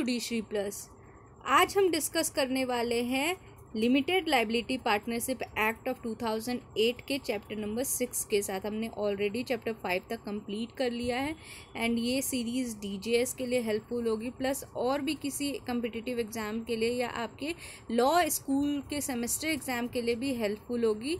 Judiciary plus आज हम discuss करने वाले हैं limited liability partnership act of 2008 के चैप्टर नंबर सिक्स के साथ हमने ऑलरेडी चैप्टर फाइव तक कंप्लीट कर लिया है एंड ये सीरीज़ डीजेएस के लिए हेल्पफुल होगी प्लस और भी किसी कम्पिटिटिव एग्ज़ाम के लिए या आपके लॉ स्कूल के सेमेस्टर एग्ज़ाम के लिए भी हेल्पफुल होगी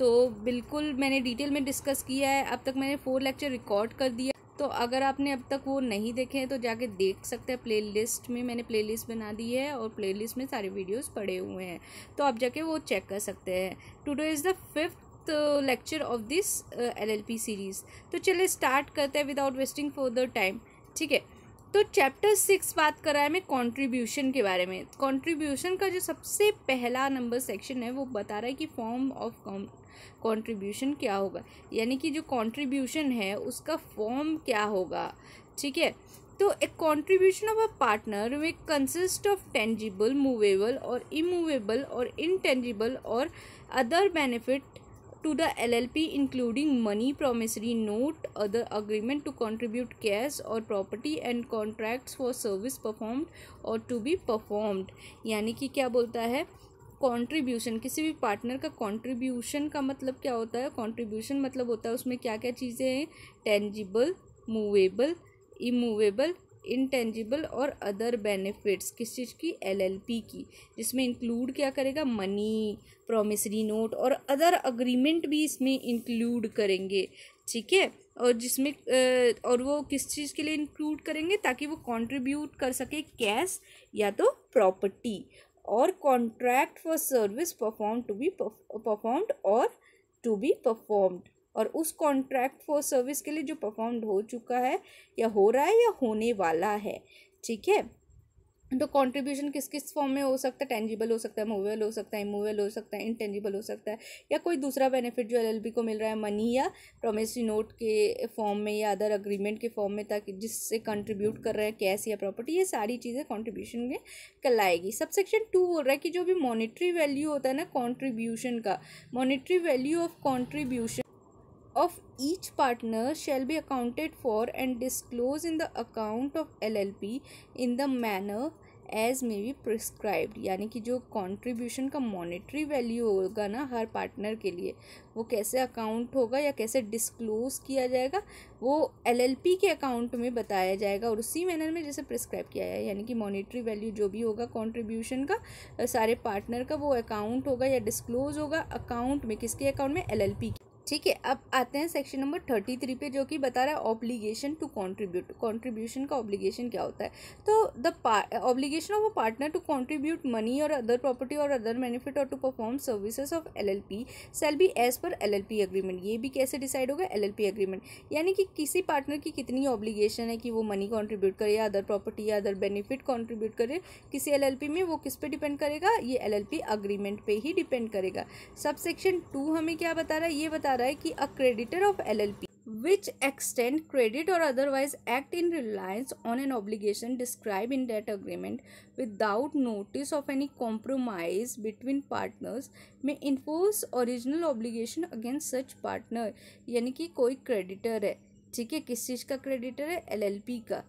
तो बिल्कुल मैंने डिटेल में डिस्कस किया है अब तक मैंने फ़ोर लेक्चर रिकॉर्ड कर दिया तो अगर आपने अब तक वो नहीं देखे हैं तो जाके देख सकते हैं प्लेलिस्ट में मैंने प्लेलिस्ट बना दी है और प्लेलिस्ट में सारे वीडियोस पड़े हुए हैं तो आप जाके वो चेक कर सकते हैं today is the fifth lecture of this L L P series तो चलिए स्टार्ट करते हैं without wasting for the time ठीक है तो चैप्टर सिक्स बात कर रहा है मैं कंट्रीब्यूशन के बारे में कंट्रीब्यूशन का जो सबसे पहला नंबर सेक्शन है वो बता रहा है कि फॉर्म ऑफ कॉन्ट्रीब्यूशन क्या होगा यानी कि जो कॉन्ट्रीब्यूशन है उसका फॉर्म क्या होगा ठीक है तो एक कंट्रीब्यूशन ऑफ अ पार्टनर वे कंसिस्ट ऑफ टेंजिबल मूवेबल और इमूवेबल और इनटेंजिबल और other benefit to the L L P including money promissory note other agreement to contribute cash और property and contract for service performed और to be performed यानी कि क्या बोलता है कंट्रीब्यूशन किसी भी पार्टनर का कंट्रीब्यूशन का मतलब क्या होता है कंट्रीब्यूशन मतलब होता है उसमें क्या क्या चीज़ें हैं टेंजिबल मूवेबल इमूवेबल इनटेंजिबल और अदर बेनिफिट्स किस चीज़ की एलएलपी की जिसमें इंक्लूड क्या करेगा मनी प्रोमिसरी नोट और अदर अग्रीमेंट भी इसमें इंक्लूड करेंगे ठीक है और जिसमें और वो किस चीज़ के लिए इंक्लूड करेंगे ताकि वो कंट्रीब्यूट कर सके कैश या तो प्रॉपर्टी और contract for service perform to be performed और टू बी परफॉर्म्ड और उस कॉन्ट्रैक्ट फॉर सर्विस के लिए जो परफॉर्म्ड हो चुका है या हो रहा है या होने वाला है ठीक है तो कंट्रीब्यूशन किस किस फॉर्म में हो सकता है टेंजिबल हो सकता है मूवेबल हो सकता है इमूवेबल हो सकता है इंटेंजिबल हो सकता है या कोई दूसरा बेनिफिट जो एलएलबी को मिल रहा है मनी या प्रोमिसरी नोट के फॉर्म में या अदर अग्रीमेंट के फॉर्म में ताकि जिससे कंट्रीब्यूट कर रहे हैं कैश या प्रॉपर्टी ये सारी चीज़ें कॉन्ट्रीब्यूशन में कहलाएगी सब सबसेक्शन टू बोल रहा है कि जो भी मॉनिटरी वैल्यू होता है ना कॉन्ट्रीब्यूशन का monetary value of contribution of each partner shall be accounted for and disclosed in the account of LLP in the manner as may be prescribed यानी कि जो कॉन्ट्रीब्यूशन का मॉनेटरी वैल्यू होगा ना हर पार्टनर के लिए वो कैसे अकाउंट होगा या कैसे डिस्क्लोज किया जाएगा वो एल एल पी के अकाउंट में बताया जाएगा और उसी मैनर में जैसे प्रिस्क्राइब किया है यानी कि मॉनेटरी वैल्यू जो भी होगा कॉन्ट्रीब्यूशन का सारे पार्टनर का वो अकाउंट होगा या डिस्क्लोज होगा अकाउंट में किसके अकाउंट में एल एल पी के ठीक है अब आते हैं सेक्शन नंबर थर्टी थ्री पे जो कि बता रहा है ऑब्लिगेशन टू कंट्रीब्यूट कंट्रीब्यूशन का ऑब्लिगेशन क्या होता है तो the obligation of a partner to contribute money or other property or other benefit or to perform services of L L P shall be as per L L P agreement ये भी कैसे decide होगा L L P agreement यानी कि किसी partner की कितनी obligation है कि वो मनी कॉन्ट्रीब्यूट करे या अदर प्रॉपर्टी या अदर बेनिफिट कॉन्ट्रीब्यूट करे किसी एल एल पी में वो किस पर डिपेंड करेगा ये एल एल पी अग्रीमेंट पर ही डिपेंड करेगा सब सेक्शन टू हमें क्या बता रहा है ये बता जा रहा है कि a creditor of L L P which extend credit or otherwise act in reliance on an obligation describe in that agreement without notice of any compromise between partners may enforce original obligation against such partner यानी कि कोई creditor है ठीक है किस चीज़ का creditor है LLP का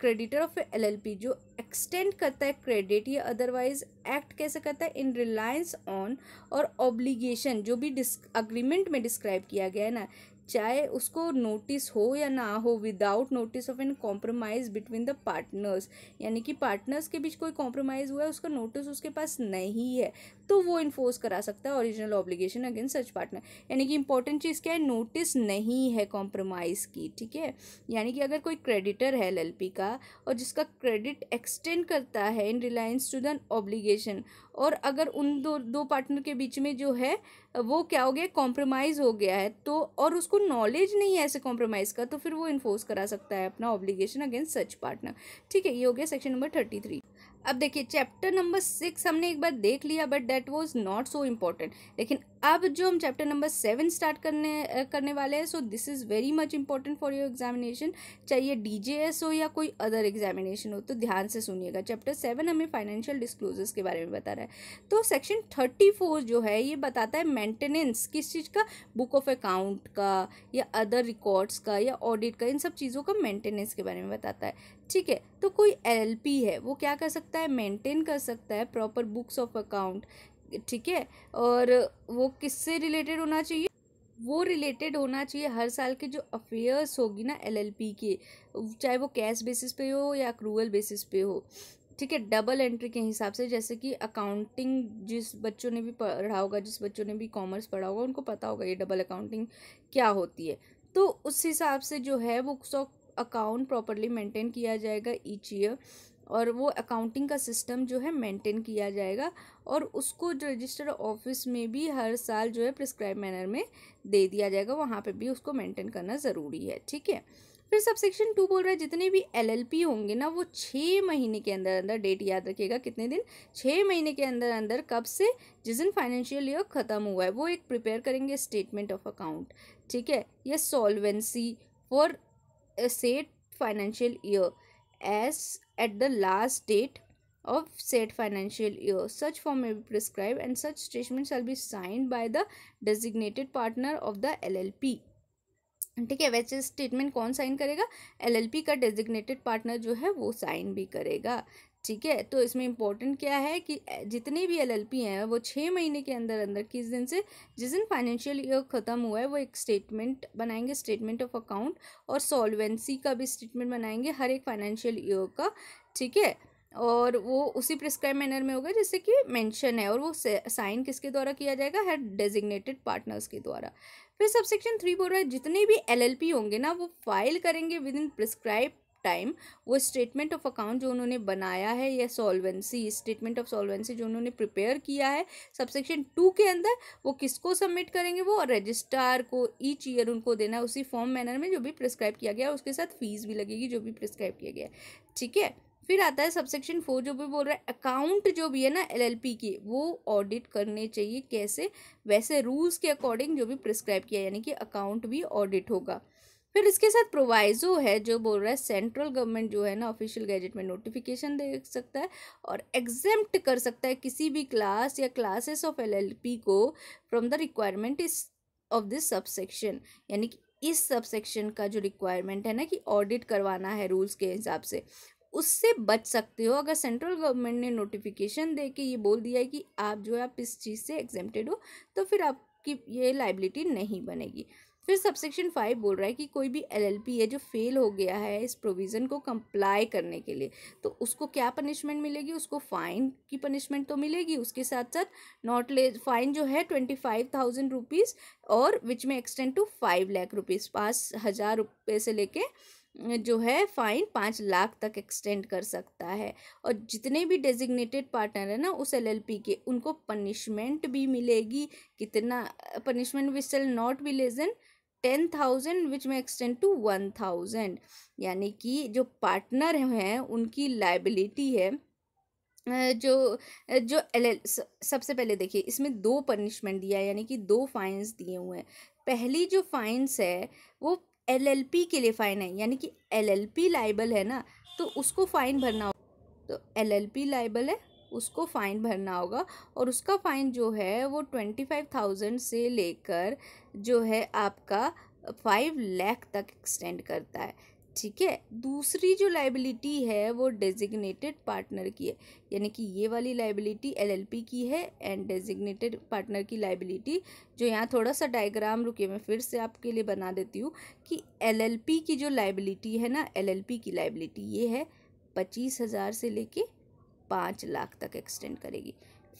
creditor of L L P जो एक्सटेंड करता है क्रेडिट या अदरवाइज एक्ट कैसे करता है इन रिलायंस ऑन और ऑब्लीगेशन जो भी डिस अग्रीमेंट में डिस्क्राइब किया गया है ना चाहे उसको नोटिस हो या ना हो without notice of an compromise between the partners यानी कि पार्टनर्स के बीच कोई कॉम्प्रोमाइज हुआ है उसका नोटिस उसके पास नहीं है तो वो इन्फोर्स करा सकता है original obligation against such partner यानी कि इंपॉर्टेंट चीज़ क्या है नोटिस नहीं है कॉम्प्रोमाइज़ की ठीक है यानी कि अगर कोई क्रेडिटर है एल का और जिसका क्रेडिट एक्सटेंड करता है in reliance to the obligation और अगर उन दो दो पार्टनर के बीच में जो है वो क्या हो गया कॉम्प्रोमाइज़ हो गया है तो और उसको नॉलेज नहीं है ऐसे कॉम्प्रोमाइज़ का तो फिर वो इन्फोर्स करा सकता है अपना ऑब्लिगेशन अगेंस्ट सच पार्टनर ठीक है ये हो गया सेक्शन नंबर थर्टी थ्री अब देखिए चैप्टर नंबर सिक्स हमने एक बार देख लिया but that was not so important लेकिन अब जो हम चैप्टर नंबर सेवन स्टार्ट करने करने वाले हैं so this is very much important for your examination चाहिए डीजेएस हो या कोई अदर एग्जामिनेशन हो तो ध्यान से सुनिएगा चैप्टर सेवन हमें फाइनेंशियल डिस्क्लोजर्स के बारे में बता रहा है तो सेक्शन थर्टी फोर जो है ये बताता है मैंटेनेंस किस चीज़ का बुक ऑफ अकाउंट का या अदर रिकॉर्ड्स का या ऑडिट का इन सब चीज़ों का मेंटेनेंस के बारे में बताता है ठीक है तो कोई एल है वो क्या कर सकता है मेंटेन कर सकता है प्रॉपर बुक्स ऑफ अकाउंट ठीक है और वो किससे रिलेटेड होना चाहिए वो रिलेटेड होना चाहिए हर साल के जो अफेयर्स होगी ना एलएलपी के चाहे वो कैश बेसिस पे हो या क्रूअल बेसिस पे हो ठीक है डबल एंट्री के हिसाब से जैसे कि अकाउंटिंग जिस बच्चों ने भी पढ़ा होगा जिस बच्चों ने भी कॉमर्स पढ़ा होगा उनको पता होगा ये डबल अकाउंटिंग क्या होती है तो उस हिसाब से जो है books of account properly maintain किया जाएगा ईच ईयर और वो अकाउंटिंग का सिस्टम जो है मेंटेन किया जाएगा और उसको जो रजिस्टर ऑफिस में भी हर साल जो है प्रिस्क्राइब मैनर में दे दिया जाएगा वहाँ पे भी उसको मेंटेन करना ज़रूरी है ठीक है फिर सब सेक्शन टू बोल रहा है जितने भी एलएलपी होंगे ना वो छः महीने के अंदर अंदर डेट याद रखिएगा कितने दिन छः महीने के अंदर अंदर कब से जिस दिन फाइनेंशियल ईयर ख़त्म हुआ है वो एक प्रिपेयर करेंगे स्टेटमेंट ऑफ अकाउंट ठीक है या solvency for said financial year as at the last date of said financial year. Such form may be prescribed and such statement shall be signed by the designated partner of the LLP. ठीक है वैसे statement कौन sign करेगा LLP का designated partner जो है वो sign भी करेगा ठीक है तो इसमें इम्पोर्टेंट क्या है कि जितने भी एलएलपी हैं वो छः महीने के अंदर अंदर किस दिन से जिस दिन फाइनेंशियल ईयर ख़त्म हुआ है वो एक स्टेटमेंट बनाएंगे स्टेटमेंट ऑफ अकाउंट और सॉल्वेंसी का भी स्टेटमेंट बनाएंगे हर एक फाइनेंशियल ईयर का ठीक है और वो उसी प्रिस्क्राइब मैनर में होगा जैसे कि मैंशन है और वो साइन किसके द्वारा किया जाएगा हर डेजिग्नेटेड पार्टनर्स के द्वारा फिर सब सेक्शन थ्री बोल रहा है जितने भी एलएलपी होंगे ना वो फाइल करेंगे विद इन प्रिस्क्राइब टाइम वो स्टेटमेंट ऑफ अकाउंट जो उन्होंने बनाया है या सॉल्वेंसी स्टेटमेंट ऑफ सॉल्वेंसी जो उन्होंने प्रिपेयर किया है सबसेक्शन टू के अंदर वो किसको सबमिट करेंगे वो रजिस्ट्रार को ईच ईयर उनको देना है उसी फॉर्म मैनर में जो भी प्रिस्क्राइब किया गया है उसके साथ फीस भी लगेगी जो भी प्रिस्क्राइब किया गया है ठीक है फिर आता है सबसेक्शन फोर जो भी बोल रहा है अकाउंट जो भी है ना एलएलपी की वो ऑडिट करने चाहिए कैसे वैसे रूल्स के अकॉर्डिंग जो भी प्रिस्क्राइब किया यानी कि अकाउंट भी ऑडिट होगा फिर इसके साथ प्रोवाइजो है जो बोल रहा है सेंट्रल गवर्नमेंट जो है ना ऑफिशियल गैजेट में नोटिफिकेशन दे सकता है और एग्जेम्प्ट कर सकता है किसी भी क्लास या क्लासेस ऑफ एलएलपी को फ्रॉम द रिक्वायरमेंट इस ऑफ दिस सबसेक्शन यानी कि इस सबसेक्शन का जो रिक्वायरमेंट है ना कि ऑडिट करवाना है रूल्स के हिसाब से उससे बच सकते हो अगर सेंट्रल गवर्नमेंट ने नोटिफिकेशन दे के ये बोल दिया है कि आप जो है आप इस चीज़ से एग्जेम्प्टेड हो तो फिर आपकी ये लाइबिलिटी नहीं बनेगी फिर सबसेक्शन फाइव बोल रहा है कि कोई भी एलएलपी है जो फेल हो गया है इस प्रोविज़न को कंप्लाई करने के लिए तो उसको क्या पनिशमेंट मिलेगी उसको फ़ाइन की पनिशमेंट तो मिलेगी उसके साथ साथ नॉट ले फाइन जो है ट्वेंटी फाइव थाउजेंड रुपीज़ और which may extend to five lakh rupees पाँच हज़ार रुपये से लेके जो है फाइन पाँच लाख तक एक्सटेंड कर सकता है और जितने भी डेजिग्नेटेड पार्टनर है ना उस एलएलपी के उनको पनिशमेंट भी मिलेगी कितना punishment which not be ten thousand which may extend to one thousand यानी कि जो पार्टनर हैं उनकी लाइबिलिटी है जो जो एल सबसे पहले देखिए इसमें दो पनिशमेंट दिया है यानी कि दो फाइन्स दिए हुए हैं पहली जो फाइन्स है वो एलएलपी के लिए फ़ाइन है यानी कि एलएलपी लाइबल है ना तो उसको फ़ाइन भरना हो तो एलएलपी लाइबल है उसको फ़ाइन भरना होगा और उसका फ़ाइन जो है वो ट्वेंटी फाइव थाउजेंड से लेकर जो है आपका फाइव लैख तक एक्सटेंड करता है ठीक है दूसरी जो लाइबिलिटी है वो डेजिग्नेटेड पार्टनर की है यानी कि ये वाली लाइबिलिटी एलएलपी की है एंड डेजिग्नेटेड पार्टनर की लाइबिलिटी जो यहाँ थोड़ा सा डायग्राम रुके मैं फिर से आपके लिए बना देती हूँ कि एलएलपी की जो लाइबिलिटी है ना एलएलपी की लाइबिलिटी ये है पच्चीस हज़ार से लेके पाँच लाख तक एक्सटेंड करेगी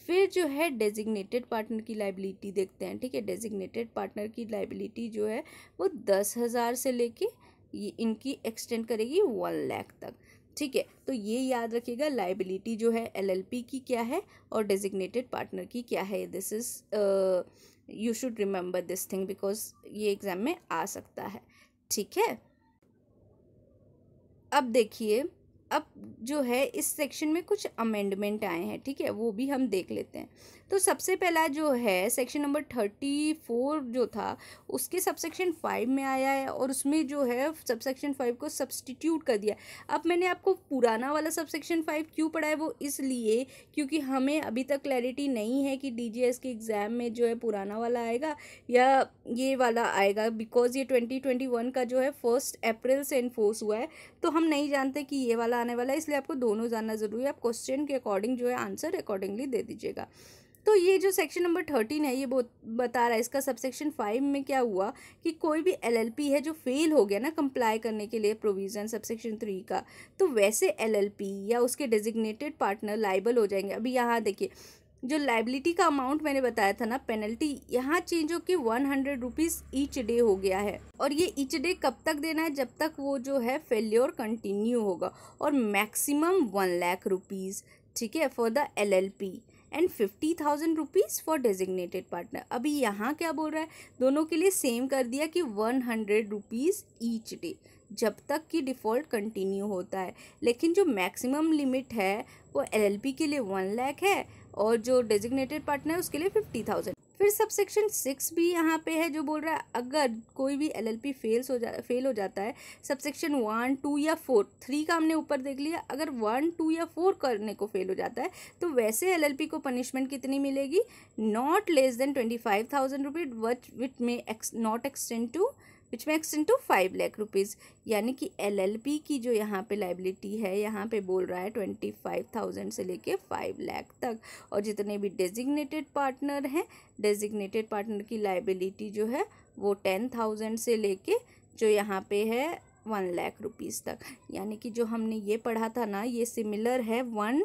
फिर जो है डेजिग्नेटेड पार्टनर की लाइबिलिटी देखते हैं ठीक है डेजिग्नेटेड पार्टनर की लाइबिलिटी जो है वो दस हज़ार से लेके ये इनकी एक्सटेंड करेगी वन लाख तक ठीक है तो ये याद रखिएगा लाइबिलिटी जो है एलएलपी की क्या है और डेजिग्नेटेड पार्टनर की क्या है this is you should remember this thing because ये एग्ज़ाम में आ सकता है ठीक है अब देखिए अब जो है इस सेक्शन में कुछ अमेंडमेंट आए हैं ठीक है वो भी हम देख लेते हैं तो सबसे पहला जो है सेक्शन नंबर थर्टी फोर जो था उसके सबसेक्शन फाइव में आया है और उसमें जो है सबसेक्शन फाइव को सब्सटीट्यूट कर दिया अब मैंने आपको पुराना वाला सबसेक्शन फाइव क्यों पढ़ा है वो इसलिए क्योंकि हमें अभी तक क्लैरिटी नहीं है कि डी के एग्ज़ाम में जो है पुराना वाला आएगा या ये वाला आएगा बिकॉज ये ट्वेंटी ट्वेंटी वन का जो है फर्स्ट अप्रैल से इन्फोर्स हुआ है तो हम नहीं जानते कि ये वाला आने वाला है इसलिए आपको दोनों जानना ज़रूरी है आप क्वेश्चन के अकॉर्डिंग जो है आंसर अकॉर्डिंगली दे दीजिएगा तो ये जो सेक्शन नंबर थर्टीन है ये बहुत बता रहा है इसका सब सेक्शन फाइव में क्या हुआ कि कोई भी एलएलपी है जो फेल हो गया ना कंप्लाई करने के लिए प्रोविज़न सब सेक्शन थ्री का तो वैसे एलएलपी या उसके डेजिग्नेटेड पार्टनर लाइबल हो जाएंगे अभी यहाँ देखिए जो लाइबिलिटी का अमाउंट मैंने बताया था ना पेनल्टी यहाँ चेंज हो के one hundred rupees each day हो गया है और ये ईच डे कब तक देना है जब तक वो जो है फेल्योर कंटिन्यू होगा और मैक्सिमम वन लाख रुपीज़ ठीक है for the LLP and fifty thousand rupees for designated partner अभी यहाँ क्या बोल रहा है दोनों के लिए सेम कर दिया कि one hundred rupees each day जब तक कि डिफ़ॉल्ट कंटिन्यू होता है लेकिन जो मैक्सिमम लिमिट है वो एलएलपी के लिए वन लाख है और जो डेजिग्नेटेड पार्टनर है उसके लिए फिफ्टी थाउजेंड फिर सब सेक्शन सिक्स भी यहाँ पे है जो बोल रहा है अगर कोई भी एल एल पी फेल्स हो जा फेल हो जाता है सब subsection one two four three का हमने ऊपर देख लिया अगर वन टू या फोर करने को फेल हो जाता है तो वैसे एल एल पी को पनिशमेंट कितनी मिलेगी not less than twenty five thousand rupees but which may not extend to which max in to five lakh rupees यानी कि एलएलपी की जो यहाँ पे लाइबिलिटी है यहाँ पे बोल रहा है ट्वेंटी फाइव थाउजेंड से लेके फाइव लैख तक और जितने भी डेजिग्नेटेड पार्टनर हैं डेजिग्नेटेड पार्टनर की लाइबिलिटी जो है वो टेन थाउजेंड से लेके जो यहाँ पे है वन लैख रुपीज़ तक यानी कि जो हमने ये पढ़ा था ना ये सिमिलर है वन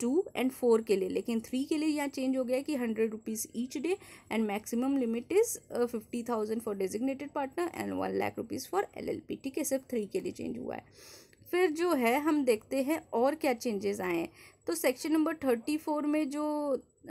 टू एंड फोर के लिए लेकिन थ्री के लिए यहाँ चेंज हो गया कि hundred rupees each day and maximum limit is fifty thousand for designated partner and one lakh rupees for L ठीक है सिर्फ थ्री के लिए चेंज हुआ है फिर जो है हम देखते हैं और क्या चेंजेस आए हैं तो सेक्शन नंबर थर्टी फोर में जो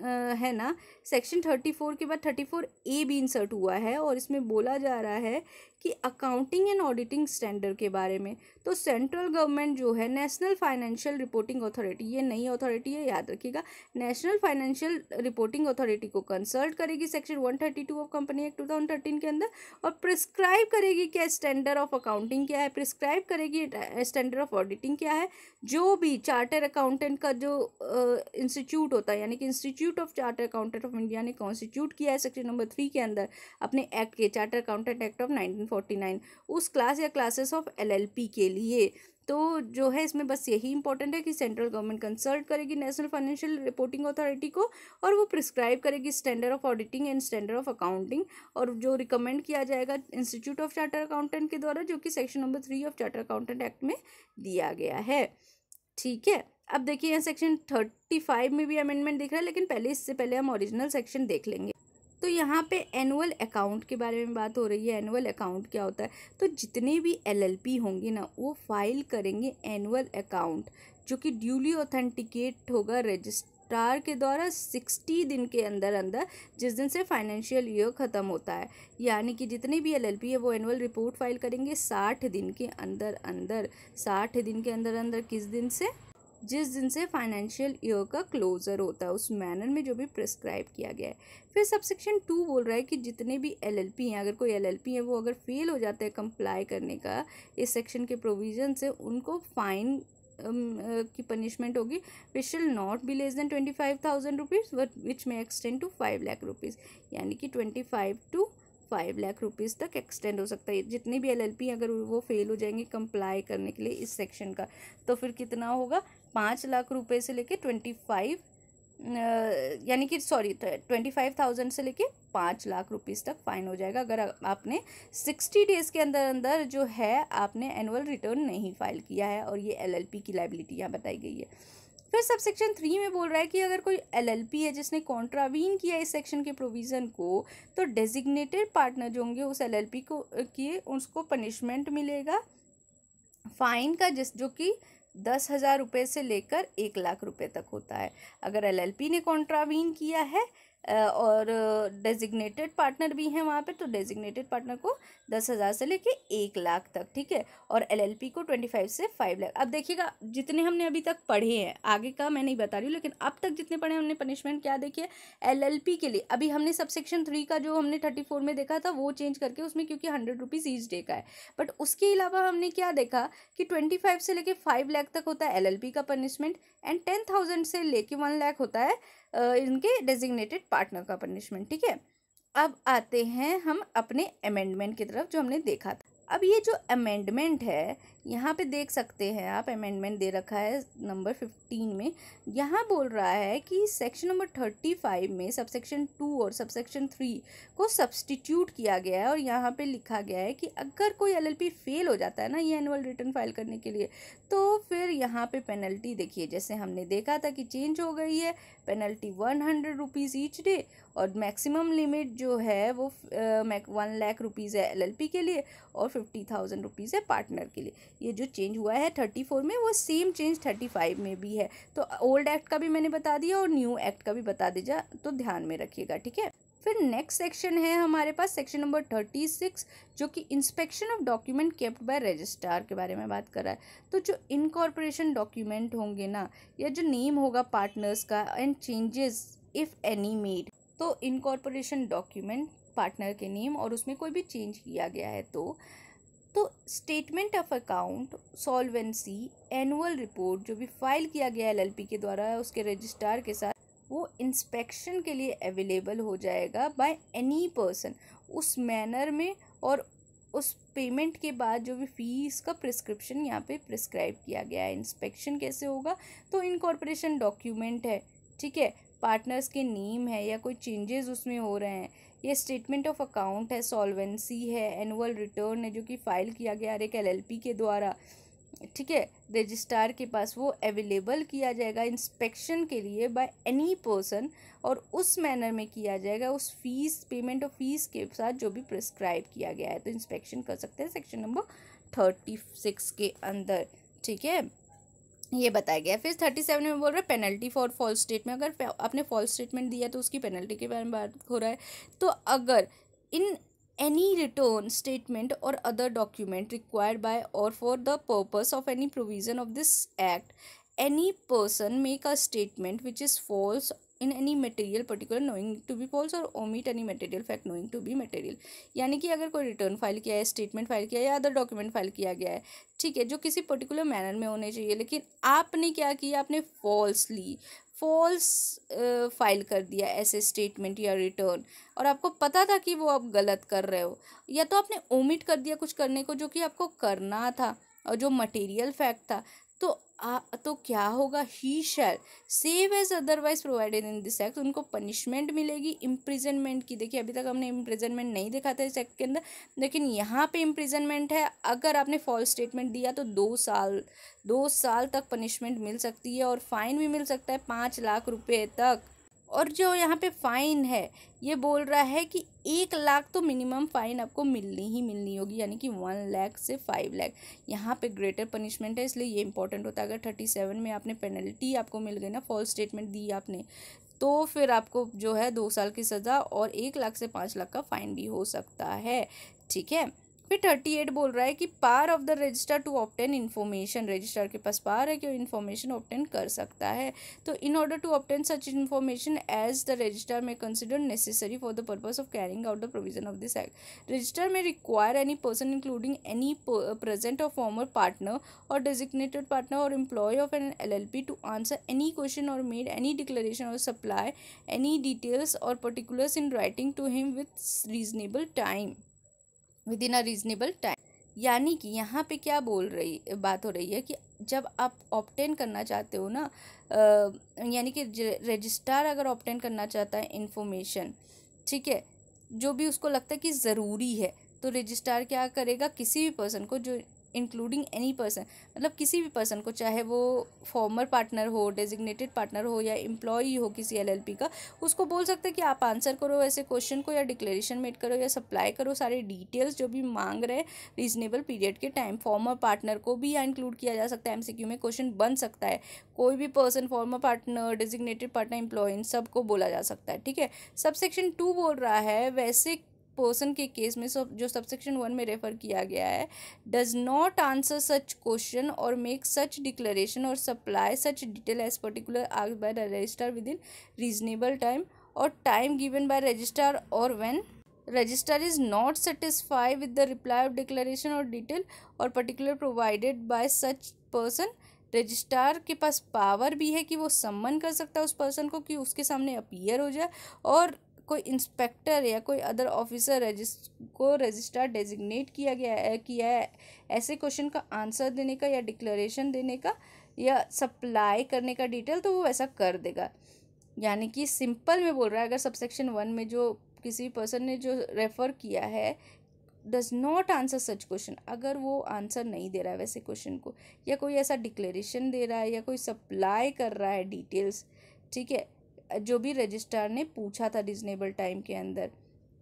है ना सेक्शन थर्टी फोर के बाद थर्टी फोर ए भी इंसर्ट हुआ है और इसमें बोला जा रहा है कि अकाउंटिंग एंड ऑडिटिंग स्टैंडर्ड के बारे में तो सेंट्रल गवर्नमेंट जो है नेशनल फाइनेंशियल रिपोर्टिंग अथॉरिटी ये नई अथॉरिटी है याद रखिएगा नेशनल फाइनेंशियल रिपोर्टिंग अथॉरिटी को कंसल्ट करेगी section one thirty two of company act two thousand thirteen के अंदर और प्रिस्क्राइब करेगी क्या स्टैंडर्ड ऑफ अकाउंटिंग क्या है प्रिस्क्राइब करेगी स्टैंडर्ड ऑफ ऑडिटिंग क्या है जो भी चार्टर अकाउंटेंट का जो इंस्टीट्यूट होता है यानी कि institute institute of charter accountant of India ने कॉन्स्टिट्यूट किया है सेक्शन नंबर थ्री के अंदर अपने एक्ट के charter accountant act of nineteen उस क्लास या क्लासेस ऑफ एल के लिए तो जो है इसमें बस यही इंपॉर्टेंट है कि सेंट्रल गवर्नमेंट कंसल्ट करेगी नेशनल फाइनेंशियल रिपोर्टिंग अथॉरिटी को और वो प्रिस्क्राइब करेगी standard of auditing and standard of accounting और जो रिकमेंड किया जाएगा इंस्टीट्यूट ऑफ चार्टर अकाउंटेंट के द्वारा जो कि section number three of charter accountant act में दिया गया है ठीक है अब देखिए यहाँ सेक्शन थर्टी फाइव में भी अमेंडमेंट दिख रहा है लेकिन पहले इससे पहले हम ओरिजिनल सेक्शन देख लेंगे तो यहाँ पे एनुअल अकाउंट के बारे में बात हो रही है एनुअल अकाउंट क्या होता है तो जितने भी एलएलपी होंगे ना वो फाइल करेंगे एनुअल अकाउंट जो कि ड्यूली ऑथेंटिकेट होगा रजिस्ट्रार के द्वारा सिक्सटी दिन के अंदर अंदर जिस दिन से फाइनेंशियल ईयर ख़त्म होता है यानी कि जितने भी एलएलपी है वो एनुअल रिपोर्ट फाइल करेंगे साठ दिन के अंदर अंदर साठ दिन के अंदर अंदर किस दिन से जिस दिन से फाइनेंशियल ईयर का क्लोज़र होता है उस मैनर में जो भी प्रिस्क्राइब किया गया है फिर सब सेक्शन टू बोल रहा है कि जितने भी एल एल पी हैं अगर कोई एल एल पी है वो अगर फेल हो जाता है कंप्लाई करने का इस सेक्शन के प्रोविज़न से उनको फ़ाइन um, uh, की पनिशमेंट होगी which shall not be less than twenty five thousand rupees but which may extend to five lakh rupees यानी कि twenty five to five lakh rupees तक एक्सटेंड हो सकता है जितने भी एलएलपी अगर वो फेल हो जाएंगे कंप्लाई करने के लिए इस सेक्शन का तो फिर कितना होगा पाँच लाख रुपए से लेके ट्वेंटी फाइव यानी कि सॉरी ट्वेंटी फाइव थाउजेंड से लेके पाँच लाख रुपीज तक फ़ाइन हो जाएगा अगर आपने सिक्सटी डेज़ के अंदर अंदर जो है आपने एनुअल रिटर्न नहीं फाइल किया है और ये एलएलपी की लाइबिलिटी यहाँ बताई गई है फिर सब सेक्शन थ्री में बोल रहा है कि अगर कोई एलएलपी है जिसने कॉन्ट्रावीन किया इस सेक्शन के प्रोविज़न को तो डेजिग्नेटेड पार्टनर जो होंगे उस एलएलपी को किए उसको पनिशमेंट मिलेगा फाइन का जिस जो कि दस हज़ार रुपये से लेकर एक लाख रुपये तक होता है अगर एलएलपी ने कॉन्ट्रावीन किया है और डेजिग्नेटेड पार्टनर भी हैं वहाँ पे तो डेजिग्नेटेड पार्टनर को दस हज़ार से लेके एक लाख तक ठीक है और एलएलपी को ट्वेंटी फाइव से फाइव लाख अब देखिएगा जितने हमने अभी तक पढ़े हैं आगे का मैं नहीं बता रही हूँ लेकिन अब तक जितने पढ़े हमने पनिशमेंट क्या देखी है एल के लिए अभी हमने सब सेक्शन थ्री का जो हमने थर्टी फोर में देखा था वो चेंज करके उसमें क्योंकि हंड्रेड रुपीज़ ईच डे का है बट उसके अलावा हमने क्या देखा कि ट्वेंटी फाइव से लेके फाइव लाख तक होता है एल का पनिशमेंट एंड टेन थाउजेंड से लेके वन लाख होता है इनके डेजिग्नेटेड पार्टनर का पनिशमेंट ठीक है अब आते हैं हम अपने अमेंडमेंट की तरफ जो हमने देखा था अब ये जो अमेंडमेंट है यहाँ पे देख सकते हैं आप अमेंडमेंट दे रखा है नंबर फिफ्टीन में यहाँ बोल रहा है कि सेक्शन नंबर थर्टी फाइव में सबसेक्शन टू और सबसेक्शन थ्री को सब्सटीट्यूट किया गया है और यहाँ पे लिखा गया है कि अगर कोई एलएलपी फेल हो जाता है ना ये एनुअल रिटर्न फाइल करने के लिए तो फिर यहाँ पे पेनल्टी देखिए जैसे हमने देखा था कि चेंज हो गई है penalty one hundred rupees each day और मैक्सिमम लिमिट जो है वो वन लाख रुपीज़ है एलएलपी के लिए और फिफ्टी थाउजेंड रुपीज़ है पार्टनर के लिए ये जो चेंज हुआ है थर्टी फोर में वो सेम चेंज थर्टी फाइव में भी है तो ओल्ड एक्ट का भी मैंने बता दिया और न्यू एक्ट का भी बता दीजा तो ध्यान में रखिएगा ठीक है फिर नेक्स्ट सेक्शन है हमारे पास सेक्शन नंबर थर्टी सिक्स जो कि inspection of document kept by registrar के बारे में बात कर रहा है तो जो इनकॉर्पोरेशन डॉक्यूमेंट होंगे ना या जो नेम होगा पार्टनर्स का and changes if any made तो इनकॉर्पोरेशन डॉक्यूमेंट पार्टनर के नेम और उसमें कोई भी चेंज किया गया है तो तो statement of account solvency annual report जो भी फाइल किया गया एल के द्वारा उसके रजिस्ट्रार के साथ वो इंस्पेक्शन के लिए अवेलेबल हो जाएगा बाय एनी पर्सन उस मैनर में और उस पेमेंट के बाद जो भी फीस का प्रिस्क्रिप्शन यहाँ पे प्रिस्क्राइब किया गया है इंस्पेक्शन कैसे होगा तो इनकॉर्पोरेशन डॉक्यूमेंट है ठीक है पार्टनर्स के नेम है या कोई चेंजेस उसमें हो रहे हैं ये स्टेटमेंट ऑफ अकाउंट है सॉल्वेंसी है एनुअल रिटर्न है जो कि फ़ाइल किया गया है एक एल के द्वारा ठीक है रजिस्ट्रार के पास वो अवेलेबल किया जाएगा इंस्पेक्शन के लिए बाय एनी पर्सन और उस मैनर में किया जाएगा उस फीस पेमेंट ऑफ फीस के साथ जो भी प्रिस्क्राइब किया गया है तो इंस्पेक्शन कर सकते हैं सेक्शन नंबर थर्टी सिक्स के अंदर ठीक है ये बताया गया फिर थर्टी सेवन में बोल रहे हैं पेनल्टी फॉर फॉल्स स्टेटमेंट अगर आपने फॉल्स स्टेटमेंट दिया तो उसकी पेनल्टी के बारे में बात हो रहा है तो अगर in any return statement or other document required by or for the purpose of any provision of this act any person make a statement which is false in any material particular knowing to be false or omit any material fact knowing to be material यानी कि अगर कोई return file किया है statement file किया है या other document file किया गया है ठीक है जो किसी पर्टिकुलर मैनर में होने चाहिए लेकिन आपने क्या किया आपने फॉल्सली फॉल्स फाइल कर दिया ऐसे स्टेटमेंट या रिटर्न और आपको पता था कि वो आप गलत कर रहे हो या तो आपने ओमिट कर दिया कुछ करने को जो कि आपको करना था और जो मटेरियल फैक्ट था तो आ, तो क्या होगा he shall save as otherwise provided in this act उनको पनिशमेंट मिलेगी इम्प्रिजनमेंट की देखिए अभी तक हमने इम्प्रिजनमेंट नहीं देखा था इस एक्ट के अंदर लेकिन यहाँ पे इम्प्रिजनमेंट है अगर आपने फॉल्स स्टेटमेंट दिया तो दो साल दो साल तक पनिशमेंट मिल सकती है और फाइन भी मिल सकता है पाँच लाख रुपये तक और जो यहाँ पे फ़ाइन है ये बोल रहा है कि एक लाख तो मिनिमम फ़ाइन आपको मिलनी ही मिलनी होगी यानी कि वन लाख से फाइव लाख यहाँ पे ग्रेटर पनिशमेंट है इसलिए ये इंपॉर्टेंट होता है अगर थर्टी सेवन में आपने पेनल्टी आपको मिल गई ना फॉल्स स्टेटमेंट दी आपने तो फिर आपको जो है दो साल की सज़ा और एक लाख से पाँच लाख का फ़ाइन भी हो सकता है ठीक है फिर थर्टी एट बोल रहा है कि power of the registrar to obtain information registrar के पास पार है कि वो इन्फॉर्मेशन ऑप्टेन कर सकता है तो in order to obtain such information as the registrar may consider necessary for the purpose of carrying out the provision of this act registrar may require any person including any present or former partner or designated partner or employee of an L L P to answer any question or made any declaration or supply any details or particulars in writing to him with reasonable time with within a reasonable time यानी कि यहाँ पे क्या बोल रही बात हो रही है कि जब आप ऑप्टेन करना चाहते हो ना यानी कि रजिस्ट्रार अगर ऑप्टेन करना चाहता है इन्फॉर्मेशन ठीक है जो भी उसको लगता है कि ज़रूरी है तो रजिस्ट्रार क्या करेगा किसी भी पर्सन को जो इंक्लूडिंग एनी पर्सन मतलब किसी भी पर्सन को चाहे वो फॉर्मर पार्टनर हो डेजिग्नेटेड पार्टनर हो या एम्प्लॉई हो किसी एलएलपी का उसको बोल सकते हैं कि आप आंसर करो ऐसे क्वेश्चन को या डिक्लेरेशन मेट करो या सप्लाई करो सारे डिटेल्स जो भी मांग रहे रीजनेबल पीरियड के टाइम फॉर्मर पार्टनर को भी इंक्लूड किया जा सकता है एमसीक्यू में क्वेश्चन बन सकता है कोई भी person former partner designated partner employee इन सबको बोला जा सकता है ठीक है सब सेक्शन टू बोल रहा है वैसे पर्सन के केस में सब जो सबसेक्शन वन में रेफर किया गया है does not answer such question or make such declaration or supply such detail as particular आग by the registrar within reasonable time or time given by registrar or when registrar is not satisfy with the reply of declaration or detail or particular provided by such person registrar के पास power भी है कि वो सम्मन कर सकता है उस पर्सन को कि उसके सामने अपीयर हो जाए और कोई इंस्पेक्टर या कोई अदर ऑफिसर है जिसको रजिस्ट्रार डेजिग्नेट किया गया है किया है ऐसे क्वेश्चन का आंसर देने का या डिक्लेरेशन देने का या सप्लाई करने का डिटेल तो वो वैसा कर देगा यानी कि सिंपल में बोल रहा है अगर सबसेक्शन वन में जो किसी पर्सन ने जो रेफ़र किया है does not answer such question अगर वो आंसर नहीं दे रहा है वैसे क्वेश्चन को या कोई ऐसा डिक्लेरेशन दे रहा है या कोई सप्लाई कर रहा है डिटेल्स ठीक है जो भी रजिस्ट्रार ने पूछा था रिजनेबल टाइम के अंदर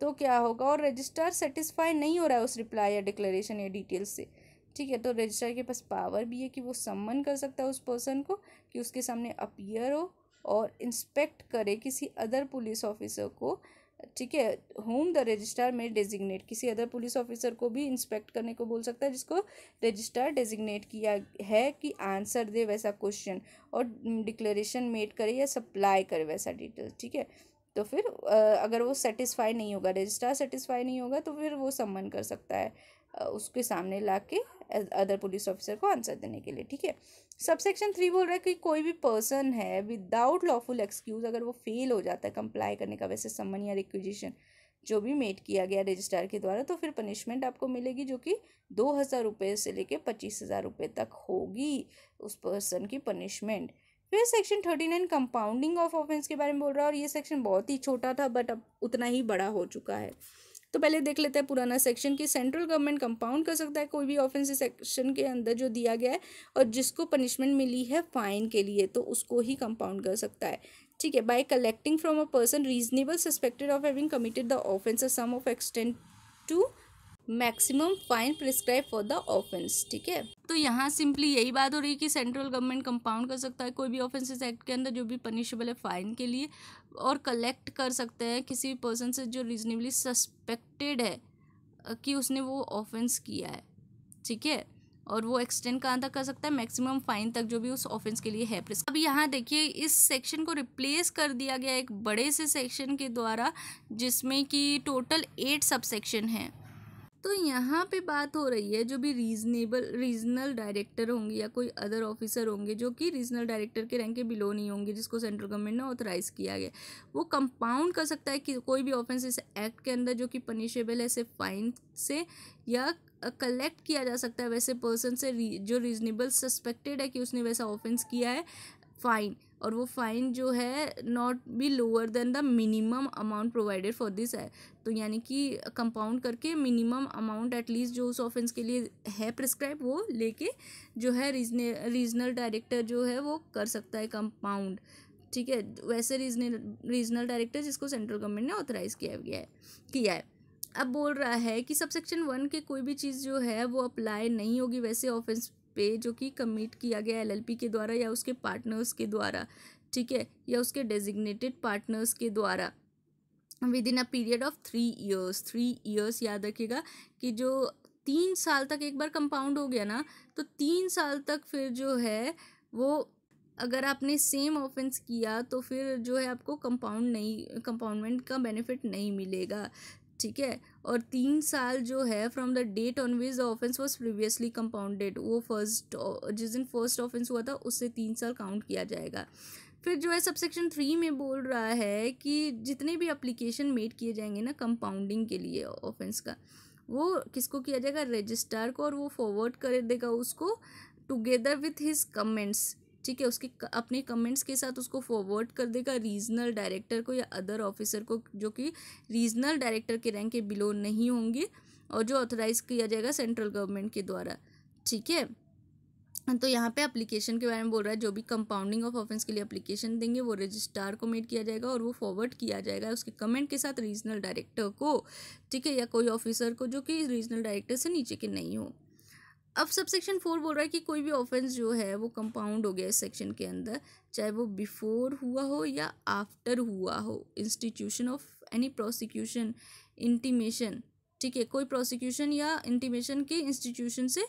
तो क्या होगा और रजिस्ट्रार सेटिस्फाई नहीं हो रहा है उस रिप्लाई या डिक्लेरेशन या डिटेल्स से ठीक है तो रजिस्ट्रार के पास पावर भी है कि वो सम्मन कर सकता है उस पर्सन को कि उसके सामने अपियर हो और इंस्पेक्ट करे किसी अदर पुलिस ऑफिसर को ठीक है whom the registrar may designate किसी अदर पुलिस ऑफिसर को भी इंस्पेक्ट करने को बोल सकता है जिसको रजिस्ट्रार डेजिग्नेट किया है कि आंसर दे वैसा क्वेश्चन और डिक्लेरेशन मेड करे या सप्लाई करे वैसा डिटेल ठीक है तो फिर अगर वो सेटिस्फाई नहीं होगा रजिस्ट्रार सेटिस्फाई नहीं होगा तो फिर वो सम्मन कर सकता है उसके सामने ला के अदर पुलिस ऑफिसर को आंसर देने के लिए ठीक है सब सेक्शन थ्री बोल रहा है कि कोई भी पर्सन है विदाउट लॉफुल एक्सक्यूज अगर वो फेल हो जाता है कंप्लाई करने का वैसे सम्मन या रिक्विजिशन जो भी मेट किया गया रजिस्ट्रार के द्वारा तो फिर पनिशमेंट आपको मिलेगी जो कि दो हज़ार रुपये से लेके पच्चीस हज़ार रुपये तक होगी उस पर्सन की पनिशमेंट फिर section thirty nine compounding of offence के बारे में बोल रहा है और ये सेक्शन बहुत ही छोटा था बट अब उतना ही बड़ा हो चुका है तो पहले देख लेते हैं पुराना सेक्शन कि सेंट्रल गवर्नमेंट कंपाउंड कर सकता है कोई भी ऑफेंस सेक्शन के अंदर जो दिया गया है और जिसको पनिशमेंट मिली है फाइन के लिए तो उसको ही कंपाउंड कर सकता है ठीक है by collecting from a person reasonable suspected of having committed the offence a sum of extend to maximum fine prescribe for the offence ठीक है तो यहाँ सिंपली यही बात हो रही है कि सेंट्रल गवर्नमेंट कंपाउंड कर सकता है कोई भी ऑफेंसेस एक्ट के अंदर जो भी पनिशेबल है फ़ाइन के लिए और कलेक्ट कर सकते हैं किसी भी पर्सन से जो रीजनेबली सस्पेक्टेड है कि उसने वो ऑफेंस किया है ठीक है और वो एक्सटेंड कहाँ तक कर सकता है मैक्सिमम फाइन तक जो भी उस ऑफेंस के लिए है प्रेस अब यहाँ देखिए इस सेक्शन को रिप्लेस कर दिया गया एक बड़े से सेक्शन के द्वारा जिसमें कि टोटल एट सब सेक्शन हैं तो यहाँ पे बात हो रही है जो भी रीजनेबल रीजनल डायरेक्टर होंगे या कोई अदर ऑफिसर होंगे जो कि रीजनल डायरेक्टर के रैंक के बिलो नहीं होंगे जिसको सेंट्रल गवर्नमेंट ने ऑथराइज किया गया वो कंपाउंड कर सकता है कि कोई भी ऑफेंस इस एक्ट के अंदर जो कि पनिशेबल है से फाइन से या कलेक्ट किया जा सकता है वैसे पर्सन से जो रीजनेबल सस्पेक्टेड है कि उसने वैसा ऑफेंस किया है फाइन और वो फ़ाइन जो है not be lower than the minimum amount provided for this है तो यानी कि कंपाउंड करके मिनिमम अमाउंट एटलीस्ट जो उस ऑफेंस के लिए है प्रिस्क्राइब वो लेके जो है रीजने रीजनल डायरेक्टर जो है वो कर सकता है कंपाउंड ठीक है वैसे रीजनल रीजनल डायरेक्टर जिसको सेंट्रल गवर्नमेंट ने ऑथराइज़ किया गया है किया है अब बोल रहा है कि सबसेक्शन वन के कोई भी चीज़ जो है वो अप्लाई नहीं होगी वैसे ऑफेंस पे जो कि कमिट किया गया एलएलपी के द्वारा या उसके पार्टनर्स के द्वारा ठीक है या उसके डेजिग्नेटेड पार्टनर्स के द्वारा within a period of three years three years याद रखिएगा कि जो तीन साल तक एक बार कंपाउंड हो गया ना तो तीन साल तक फिर जो है वो अगर आपने सेम ऑफेंस किया तो फिर जो है आपको कंपाउंड नहीं कंपाउंडमेंट का बेनिफिट नहीं मिलेगा ठीक है और तीन साल जो है from the date on which the offence was previously compounded वो फर्स्ट जिस दिन फर्स्ट ऑफेंस हुआ था उससे तीन साल काउंट किया जाएगा फिर जो है सबसेक्शन थ्री में बोल रहा है कि जितने भी अप्लीकेशन मेड किए जाएंगे ना कंपाउंडिंग के लिए ऑफेंस का वो किसको किया जाएगा रजिस्ट्रार को और वो फॉरवर्ड कर देगा उसको टुगेदर विथ हिज कमेंट्स ठीक है उसके अपने कमेंट्स के साथ उसको फॉरवर्ड कर देगा रीजनल डायरेक्टर को या अदर ऑफिसर को जो कि रीजनल डायरेक्टर के रैंक के बिलो नहीं होंगे और जो ऑथोराइज किया जाएगा सेंट्रल गवर्नमेंट के द्वारा ठीक है तो यहाँ पे एप्लीकेशन के बारे में बोल रहा है जो भी कंपाउंडिंग ऑफ ऑफेंस के लिए एप्लीकेशन देंगे वो रजिस्ट्रार को मेड किया जाएगा और वो फॉरवर्ड किया जाएगा उसके कमेंट के साथ रीजनल डायरेक्टर को ठीक है या कोई ऑफिसर को जो कि रीजनल डायरेक्टर से नीचे के नहीं हो अब सब सेक्शन फोर बोल रहा है कि कोई भी ऑफेंस जो है वो कंपाउंड हो गया इस सेक्शन के अंदर चाहे वो बिफोर हुआ हो या आफ्टर हुआ हो institution of any prosecution intimation ठीक है कोई प्रोसिक्यूशन या इंटीमेशन के इंस्टीट्यूशन से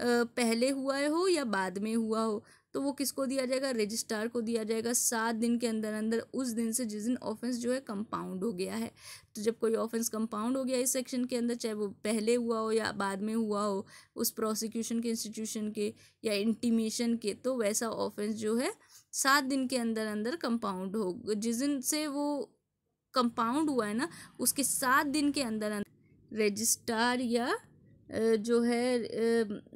पहले हुआ हो या बाद में हुआ हो तो वो किसको दिया जाएगा रजिस्ट्रार को दिया जाएगा सात दिन के अंदर अंदर उस दिन से जिस दिन ऑफेंस जो है कंपाउंड हो गया है तो जब कोई ऑफेंस कंपाउंड हो गया इस सेक्शन के अंदर चाहे वो पहले हुआ हो या बाद में हुआ हो उस प्रोसिक्यूशन के इंस्टीट्यूशन के या इंटीमेशन के तो वैसा ऑफेंस जो है सात दिन के अंदर अंदर कंपाउंड हो जिस दिन से वो कंपाउंड हुआ है ना उसके सात दिन के अंदर अंदर रजिस्ट्रार या जो है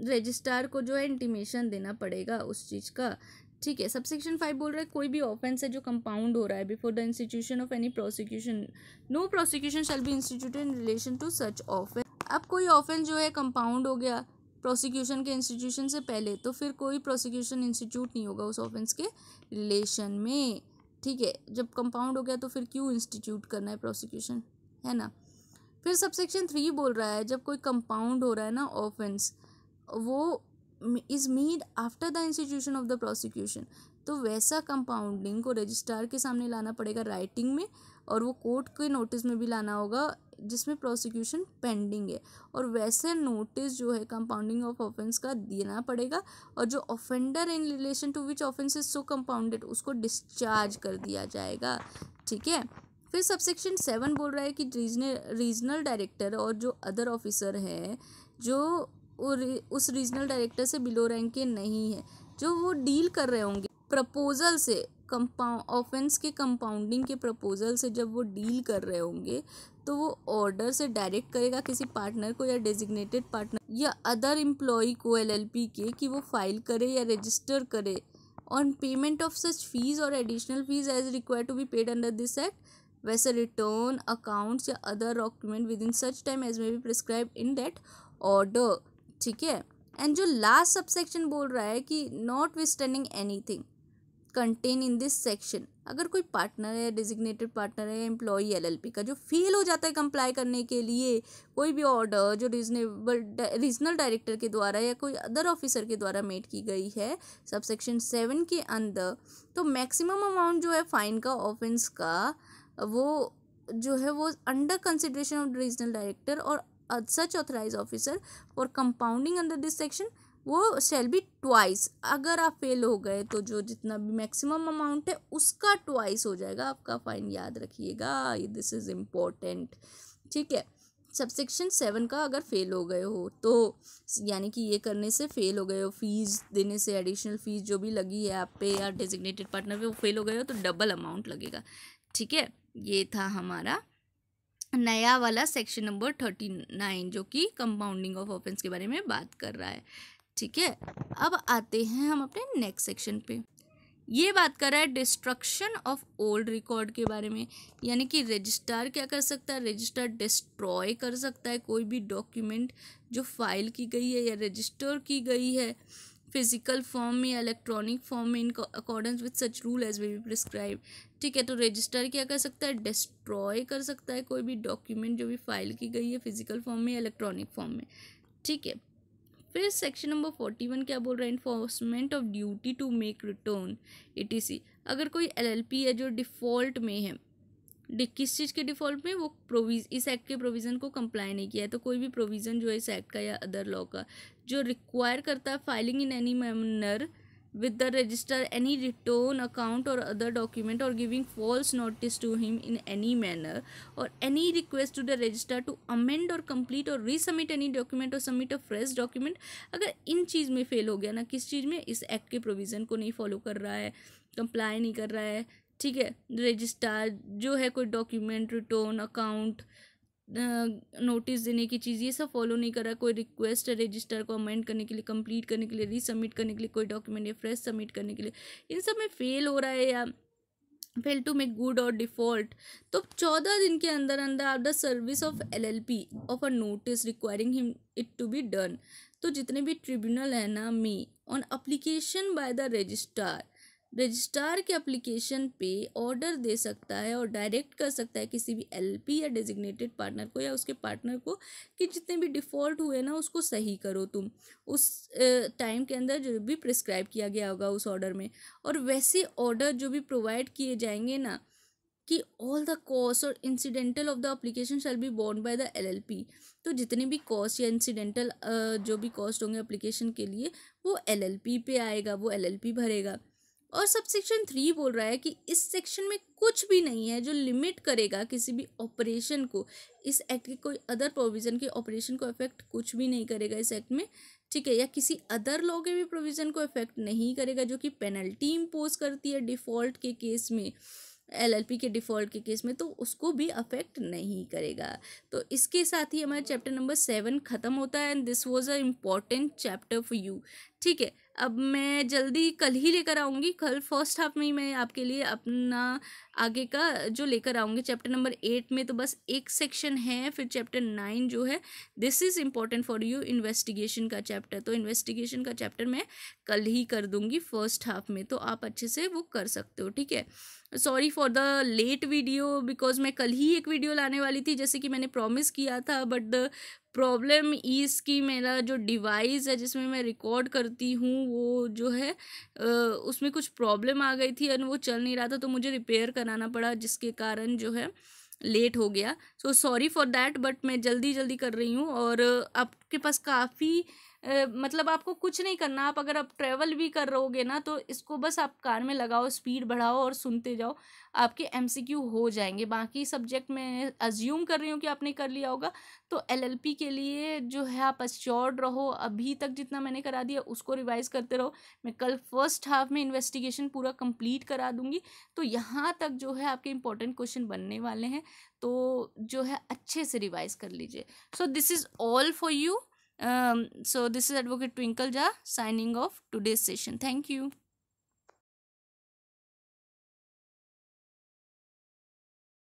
रजिस्ट्रार को जो है इंटीमेशन देना पड़ेगा उस चीज़ का ठीक है सब सेक्शन फाइव बोल रहा है कोई भी ऑफेंस है जो कंपाउंड हो रहा है before the institution of any prosecution no prosecution shall be instituted in relation to such offence अब कोई ऑफेंस जो है कंपाउंड हो गया प्रोसिक्यूशन के इंस्टीट्यूशन से पहले तो फिर कोई प्रोसिक्यूशन इंस्टीट्यूट नहीं होगा उस ऑफेंस के रिलेशन में ठीक है जब कंपाउंड हो गया तो फिर क्यों इंस्टीट्यूट करना है प्रोसिक्यूशन है ना फिर सबसेक्शन थ्री बोल रहा है जब कोई कंपाउंड हो रहा है ना ऑफेंस वो is made after the institution of the prosecution तो वैसा कंपाउंडिंग को रजिस्ट्रार के सामने लाना पड़ेगा राइटिंग में और वो कोर्ट के नोटिस में भी लाना होगा जिसमें प्रोसिक्यूशन पेंडिंग है और वैसे नोटिस जो है कंपाउंडिंग ऑफ ऑफेंस का देना पड़ेगा और जो offender in relation to which offence is so compounded उसको डिस्चार्ज कर दिया जाएगा ठीक है फिर सबसेक्शन सेवन बोल रहा है कि रीजनल रीजनल डायरेक्टर और जो अदर ऑफिसर है जो उस रीजनल डायरेक्टर से बिलो रैंक के नहीं है जो वो डील कर रहे होंगे प्रपोजल से कंपाउंड ऑफेंस के कंपाउंडिंग के प्रपोजल से जब वो डील कर रहे होंगे तो वो ऑर्डर से डायरेक्ट करेगा किसी पार्टनर को या डेजिग्नेटेड पार्टनर या अदर एम्प्लॉय को एलएलपी के कि वो फाइल करे या रजिस्टर करे on payment of such fees और additional fees as required to be paid under this act वैसे रिटर्न अकाउंट्स या other document within such time as may be prescribe in that order ठीक है and जो last sub section बोल रहा है कि notwithstanding anything contain in this section अगर कोई पार्टनर है डिजिग्नेटेड पार्टनर है एम्प्लॉई पी का जो फेल हो जाता है कंप्लाई करने के लिए कोई भी ऑर्डर जो रीजनेबल रीजनल डायरेक्टर के द्वारा या कोई अदर ऑफिसर के द्वारा मेड की गई है सबसेक्शन सेवन के अंदर तो मैक्सिमम अमाउंट जो है फाइन का ऑफेंस का वो जो है वो under consideration of regional director और such authorise officer for compounding under this section वो शेल बी ट्वाइस अगर आप फेल हो गए तो जो जितना भी मैक्सिमम अमाउंट है उसका ट्वाइस हो जाएगा आपका फाइन याद रखिएगा दिस इज़ इम्पोर्टेंट ठीक है सब सेक्शन सेवन का अगर फेल हो गए हो तो यानी कि ये करने से फेल हो गए हो फीस देने से एडिशनल फीस जो भी लगी है आप पे या डेजिग्नेटेड पार्टनर पे वो फेल हो गए हो तो डबल अमाउंट लगेगा ठीक है ये था हमारा नया वाला सेक्शन नंबर थर्टी नाइन जो कि कंपाउंडिंग ऑफ ऑफेंस के बारे में बात कर रहा है ठीक है अब आते हैं हम अपने नेक्स्ट सेक्शन पे ये बात कर रहा है डिस्ट्रक्शन ऑफ ओल्ड रिकॉर्ड के बारे में यानी कि रजिस्ट्रार क्या कर सकता है रजिस्ट्रार डिस्ट्रॉय कर सकता है कोई भी डॉक्यूमेंट जो फाइल की गई है या रजिस्टर की गई है फिजिकल फॉर्म में इलेक्ट्रॉनिक फॉर्म में in accordance with such rule as may be prescribe ठीक है तो रजिस्टर क्या कर सकता है डिस्ट्रॉय कर सकता है कोई भी डॉक्यूमेंट जो भी फाइल की गई है फिजिकल फॉर्म में या इलेक्ट्रॉनिक फॉर्म में ठीक है फिर सेक्शन नंबर फोर्टी वन क्या बोल रहा है enforcement of duty to make return ई अगर कोई एल है जो डिफ़ॉल्ट में है किस चीज़ के डिफ़ॉल्ट में वो प्रोविज इस एक्ट के प्रोविज़न को कंप्लाई नहीं किया है तो कोई भी प्रोविज़न जो है इस एक्ट का या अदर लॉ का जो रिक्वायर करता है filing in any manner with the register any return account or other document or giving false notice to him in any manner or any request to the register to amend or complete or resubmit any document or submit a fresh document अगर इन चीज़ में fail हो गया ना किस चीज़ में इस act के provision को नहीं फॉलो कर रहा है कंप्लाई नहीं कर रहा है ठीक है रजिस्ट्रार जो है कोई डॉक्यूमेंट रिटर्न अकाउंट नोटिस देने की चीज़ ये सब फॉलो नहीं कर रहा कोई रिक्वेस्ट रजिस्टर को अमेंड करने के लिए कंप्लीट करने के लिए रीसबमिट करने के लिए कोई डॉक्यूमेंट या फ्रेश सबमिट करने के लिए इन सब में फेल हो रहा है या फेल टू मेक गुड और डिफॉल्ट तो चौदह दिन के अंदर अंदर आप the service of L L P of a notice requiring him it to be done तो जितने भी ट्रिब्यूनल है ना may on application by the registrar registrar के एप्लीकेशन पे ऑर्डर दे सकता है और डायरेक्ट कर सकता है किसी भी एलपी या डेजिग्नेटेड पार्टनर को या उसके पार्टनर को कि जितने भी डिफ़ॉल्ट हुए ना उसको सही करो तुम उस टाइम के अंदर जो भी प्रिस्क्राइब किया गया होगा उस ऑर्डर में और वैसे ऑर्डर जो भी प्रोवाइड किए जाएंगे ना कि ऑल द कॉस्ट और incidental of the application shall be borne by the LLP तो जितने भी कॉस्ट या इंसिडेंटल जो भी कॉस्ट होंगे अप्लीकेशन के लिए वो एलएलपी पे आएगा वो एलएलपी भरेगा और सब सेक्शन थ्री बोल रहा है कि इस सेक्शन में कुछ भी नहीं है जो लिमिट करेगा किसी भी ऑपरेशन को इस एक्ट के कोई अदर प्रोविज़न के ऑपरेशन को अफेक्ट कुछ भी नहीं करेगा इस एक्ट में ठीक है या किसी अदर लॉ के भी प्रोविज़न को अफेक्ट नहीं करेगा जो कि पेनल्टी इम्पोज करती है डिफ़ॉल्ट के केस में एलएलपी के डिफ़ॉल्ट के केस में तो उसको भी अफेक्ट नहीं करेगा तो इसके साथ ही हमारा चैप्टर नंबर सेवन ख़त्म होता है and this was a important chapter for you ठीक है अब मैं जल्दी कल ही लेकर आऊँगी कल फर्स्ट हाफ में ही मैं आपके लिए अपना आगे का जो लेकर आऊँगी चैप्टर नंबर एट में तो बस एक सेक्शन है फिर चैप्टर नाइन जो है this is important for you investigation का चैप्टर तो इन्वेस्टिगेशन का चैप्टर मैं कल ही कर दूँगी फर्स्ट हाफ में तो आप अच्छे से वो कर सकते हो ठीक है sorry for the late video because मैं कल ही एक वीडियो लाने वाली थी जैसे कि मैंने प्रॉमिस किया था बट द प्रॉब्लम इज़ कि मेरा जो डिवाइस है जिसमें मैं रिकॉर्ड करती हूँ वो जो है उसमें कुछ प्रॉब्लम आ गई थी एंड वो चल नहीं रहा था तो मुझे रिपेयर कराना पड़ा जिसके कारण जो है लेट हो गया so sorry for that but मैं जल्दी जल्दी कर रही हूँ और आपके पास काफ़ी मतलब आपको कुछ नहीं करना आप अगर आप ट्रैवल भी कर रहोगे ना तो इसको बस आप कार में लगाओ स्पीड बढ़ाओ और सुनते जाओ आपके एम हो जाएंगे बाकी सब्जेक्ट मैं अज्यूम कर रही हूँ कि आपने कर लिया होगा तो एल के लिए जो है आप अश्योर्ड रहो अभी तक जितना मैंने करा दिया उसको रिवाइज़ करते रहो मैं कल फर्स्ट हाफ में इन्वेस्टिगेशन पूरा कंप्लीट करा दूँगी तो यहाँ तक जो है आपके इंपॉर्टेंट क्वेश्चन बनने वाले हैं तो जो है अच्छे से रिवाइज़ कर लीजिए so this is all for you Um, so this is Advocate Twinkleja signing off today's session. Thank you.